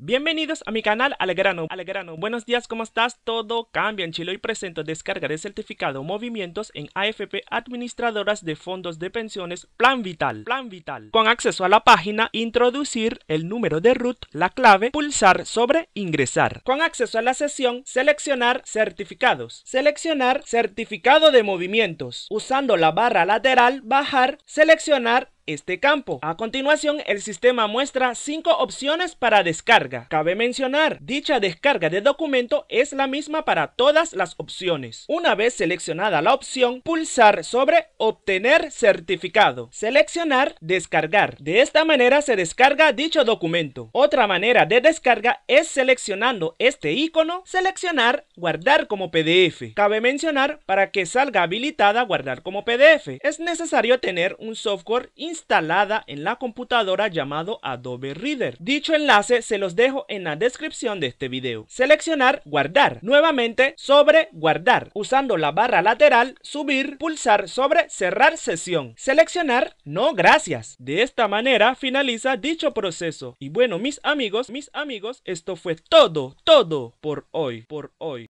Bienvenidos a mi canal alegrano alegrano Buenos días, ¿cómo estás? Todo cambia en Chile. Hoy presento descargar el certificado movimientos en AFP Administradoras de Fondos de Pensiones Plan Vital. Plan Vital. Con acceso a la página, introducir el número de root la clave, pulsar sobre ingresar. Con acceso a la sesión, seleccionar certificados. Seleccionar certificado de movimientos. Usando la barra lateral, bajar, seleccionar este campo. A continuación, el sistema muestra 5 opciones para descarga. Cabe mencionar, dicha descarga de documento es la misma para todas las opciones. Una vez seleccionada la opción, pulsar sobre Obtener certificado. Seleccionar Descargar. De esta manera se descarga dicho documento. Otra manera de descarga es seleccionando este icono, seleccionar Guardar como PDF. Cabe mencionar, para que salga habilitada Guardar como PDF, es necesario tener un software instalado instalada en la computadora llamado Adobe Reader. Dicho enlace se los dejo en la descripción de este video. Seleccionar guardar, nuevamente sobre guardar, usando la barra lateral, subir, pulsar sobre cerrar sesión, seleccionar no gracias. De esta manera finaliza dicho proceso. Y bueno mis amigos, mis amigos, esto fue todo, todo por hoy, por hoy.